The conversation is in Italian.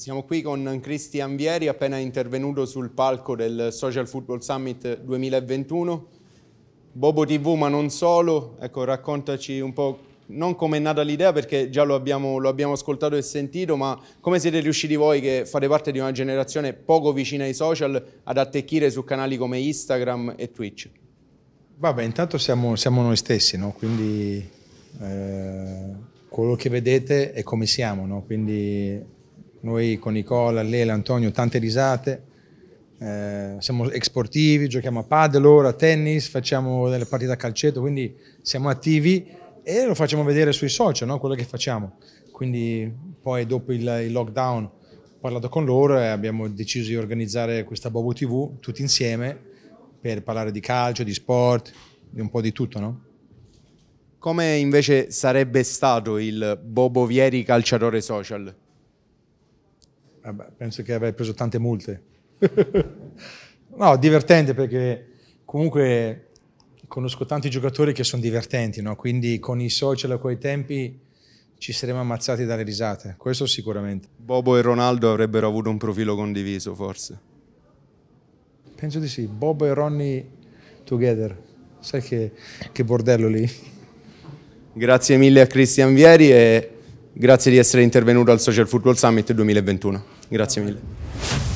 Siamo qui con Cristian Vieri, appena intervenuto sul palco del Social Football Summit 2021. Bobo TV, ma non solo. Ecco, raccontaci un po' non come è nata l'idea, perché già lo abbiamo, lo abbiamo, ascoltato e sentito, ma come siete riusciti voi, che fate parte di una generazione poco vicina ai social, ad attecchire su canali come Instagram e Twitch? Vabbè, intanto siamo, siamo noi stessi, no? Quindi eh, quello che vedete è come siamo, no? Quindi noi con Nicola, Lele, Antonio, tante risate. Eh, siamo esportivi, giochiamo a padel ora, tennis, facciamo delle partite a calcetto, quindi siamo attivi e lo facciamo vedere sui social, no? quello che facciamo. Quindi poi dopo il, il lockdown ho parlato con loro e abbiamo deciso di organizzare questa Bobo TV tutti insieme per parlare di calcio, di sport, di un po' di tutto, no? Come invece sarebbe stato il Bobo Vieri calciatore social? vabbè, penso che avrei preso tante multe. no, divertente perché comunque conosco tanti giocatori che sono divertenti, no? quindi con i social a quei tempi ci saremmo ammazzati dalle risate, questo sicuramente. Bobo e Ronaldo avrebbero avuto un profilo condiviso forse? Penso di sì, Bobo e Ronnie together, sai che, che bordello lì. Grazie mille a Cristian Vieri e Grazie di essere intervenuto al Social Football Summit 2021. Grazie mille.